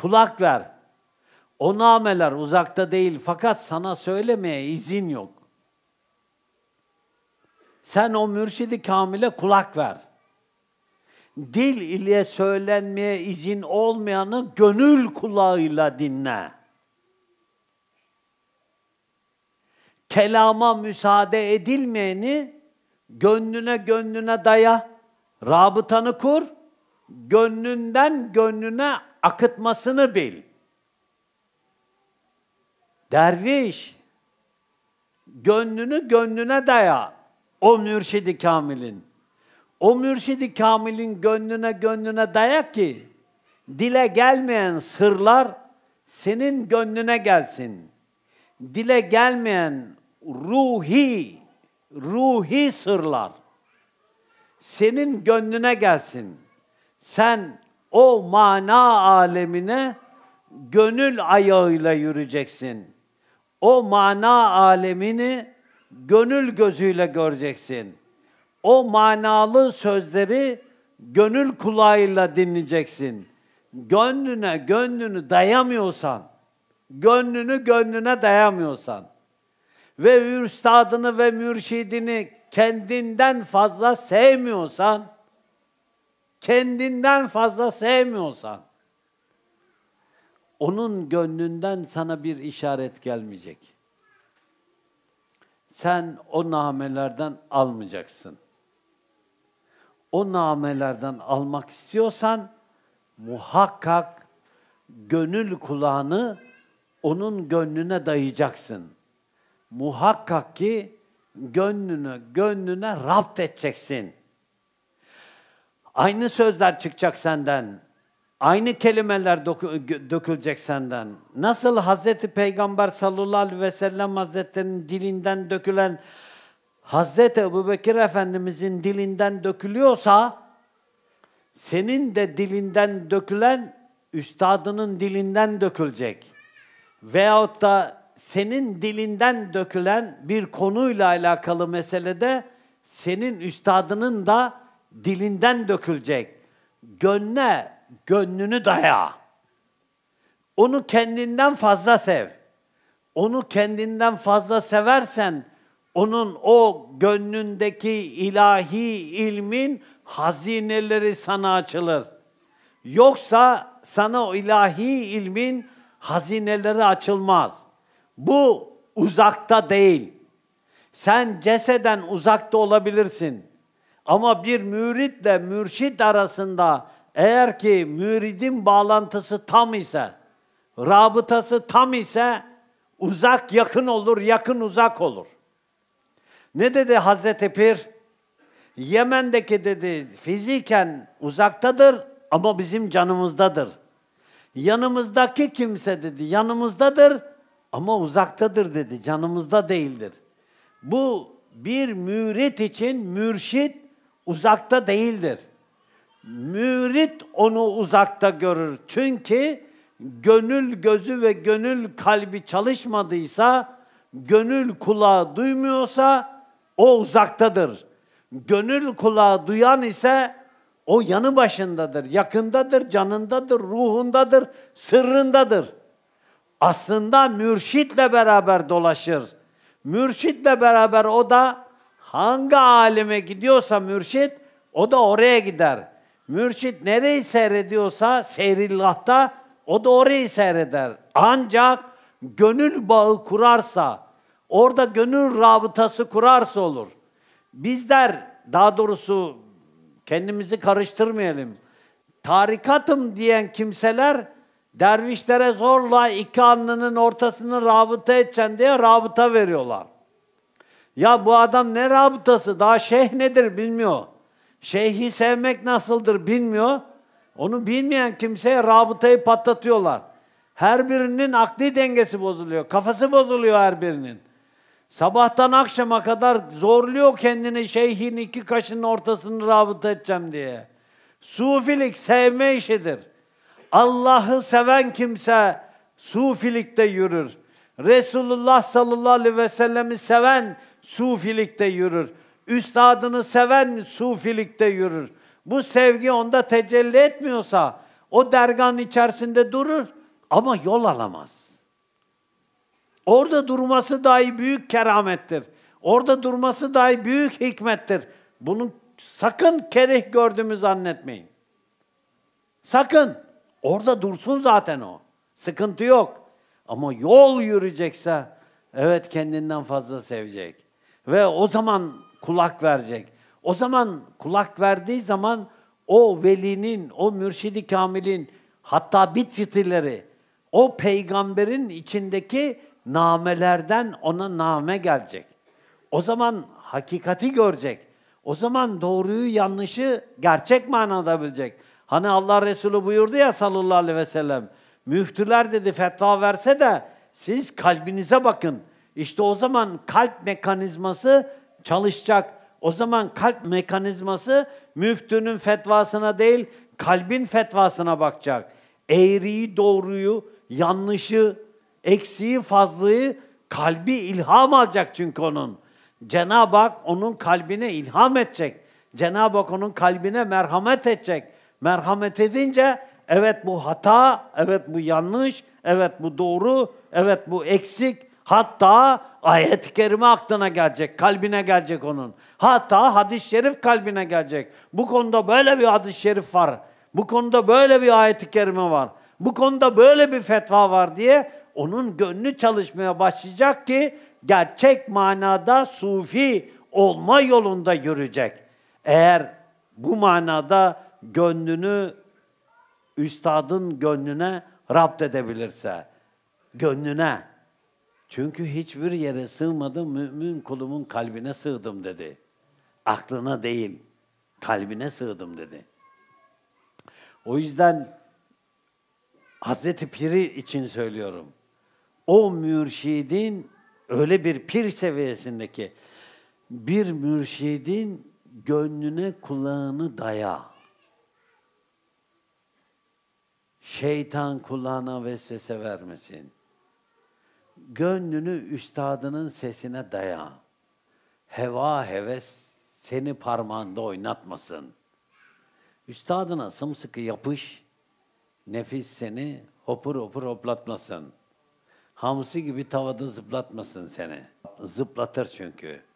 kulak ver. O nameler uzakta değil fakat sana söylemeye izin yok. Sen o mürşidi kamile kulak ver. Dil ile söylenmeye izin olmayanı gönül kulağıyla dinle. Kelama müsaade edilmeyeni gönlüne gönlüne daya, rabıtanı kur.'' gönlünden gönlüne akıtmasını bil. Derviş, gönlünü gönlüne daya o mürşidi kamilin. O mürşidi kamilin gönlüne gönlüne daya ki dile gelmeyen sırlar senin gönlüne gelsin. Dile gelmeyen ruhi, ruhi sırlar senin gönlüne gelsin.'' Sen o mana alemine gönül ayağıyla yürüyeceksin. O mana alemini gönül gözüyle göreceksin. O manalı sözleri gönül kulağıyla dinleyeceksin. Gönlüne gönlünü dayamıyorsan, gönlünü gönlüne dayamıyorsan ve üstadını ve mürşidini kendinden fazla sevmiyorsan, kendinden fazla sevmiyorsan, onun gönlünden sana bir işaret gelmeyecek. Sen o namelerden almayacaksın. O namelerden almak istiyorsan muhakkak gönül kulağını onun gönlüne dayayacaksın. Muhakkak ki gönlünü gönlüne rapt edeceksin. Aynı sözler çıkacak senden. Aynı kelimeler dökülecek senden. Nasıl Hazreti Peygamber sallallahu aleyhi ve sellem Hazretlerinin dilinden dökülen Hazreti Bekir Efendimizin dilinden dökülüyorsa senin de dilinden dökülen üstadının dilinden dökülecek. Veyahut da senin dilinden dökülen bir konuyla alakalı meselede senin üstadının da dilinden dökülecek. Gönle gönlünü daya. Onu kendinden fazla sev. Onu kendinden fazla seversen onun o gönlündeki ilahi ilmin hazineleri sana açılır. Yoksa sana o ilahi ilmin hazineleri açılmaz. Bu uzakta değil. Sen ceseden uzakta olabilirsin. Ama bir müritle mürşit arasında eğer ki müridin bağlantısı tam ise, rabıtası tam ise uzak yakın olur, yakın uzak olur. Ne dedi Hazreti Pir? Yemen'deki dedi fiziken uzaktadır ama bizim canımızdadır. Yanımızdaki kimse dedi yanımızdadır ama uzaktadır dedi canımızda değildir. Bu bir mürit için mürşit uzakta değildir. Mürit onu uzakta görür. Çünkü gönül gözü ve gönül kalbi çalışmadıysa, gönül kulağı duymuyorsa o uzaktadır. Gönül kulağı duyan ise o yanı başındadır, yakındadır, canındadır, ruhundadır, sırrındadır. Aslında mürşitle beraber dolaşır. Mürşitle beraber o da hangi alime gidiyorsa mürşit, o da oraya gider. Mürşit nereyi seyrediyorsa seyrillahta, o da orayı seyreder. Ancak gönül bağı kurarsa, orada gönül rabıtası kurarsa olur. Bizler, daha doğrusu kendimizi karıştırmayalım. Tarikatım diyen kimseler, dervişlere zorla iki alnının ortasını rabıta edeceksin diye rabıta veriyorlar. Ya bu adam ne rabıtası? Daha şeyh nedir bilmiyor. Şeyhi sevmek nasıldır bilmiyor. Onu bilmeyen kimseye rabıtayı patlatıyorlar. Her birinin akli dengesi bozuluyor. Kafası bozuluyor her birinin. Sabahtan akşama kadar zorluyor kendini şeyhin iki kaşının ortasını rabıta edeceğim diye. Sufilik sevme işidir. Allah'ı seven kimse sufilikte yürür. Resulullah sallallahu aleyhi ve sellemi seven sufilikte yürür. Üstadını seven sufilikte yürür. Bu sevgi onda tecelli etmiyorsa o dergan içerisinde durur ama yol alamaz. Orada durması dahi büyük keramettir. Orada durması dahi büyük hikmettir. Bunu sakın kerih gördüğümü zannetmeyin. Sakın. Orada dursun zaten o. Sıkıntı yok. Ama yol yürüyecekse evet kendinden fazla sevecek ve o zaman kulak verecek. O zaman kulak verdiği zaman o velinin, o mürşidi kamilin hatta bit sitileri, o peygamberin içindeki namelerden ona name gelecek. O zaman hakikati görecek. O zaman doğruyu yanlışı gerçek manada bilecek. Hani Allah Resulü buyurdu ya sallallahu aleyhi ve sellem, müftüler dedi fetva verse de siz kalbinize bakın. İşte o zaman kalp mekanizması çalışacak. O zaman kalp mekanizması müftünün fetvasına değil, kalbin fetvasına bakacak. Eğriyi, doğruyu, yanlışı, eksiği, fazlayı kalbi ilham alacak çünkü onun. Cenab-ı Hak onun kalbine ilham edecek. Cenab-ı Hak onun kalbine merhamet edecek. Merhamet edince evet bu hata, evet bu yanlış, evet bu doğru, evet bu eksik, Hatta ayet-i kerime aklına gelecek, kalbine gelecek onun. Hatta hadis-i şerif kalbine gelecek. Bu konuda böyle bir hadis-i şerif var. Bu konuda böyle bir ayet-i kerime var. Bu konuda böyle bir fetva var diye onun gönlü çalışmaya başlayacak ki gerçek manada sufi olma yolunda yürüyecek. Eğer bu manada gönlünü üstadın gönlüne rapt edebilirse, gönlüne çünkü hiçbir yere sığmadım, mümin kulumun kalbine sığdım dedi. Aklına değil, kalbine sığdım dedi. O yüzden Hazreti Pir'i için söylüyorum. O mürşidin öyle bir pir seviyesindeki bir mürşidin gönlüne kulağını daya. Şeytan kulağına vesvese vermesin. Gönlünü üstadının sesine daya. Heva heves seni parmağında oynatmasın. Üstadına sımsıkı yapış, nefis seni hopur hopur hoplatmasın. Hamsi gibi tavada zıplatmasın seni. Zıplatır çünkü.''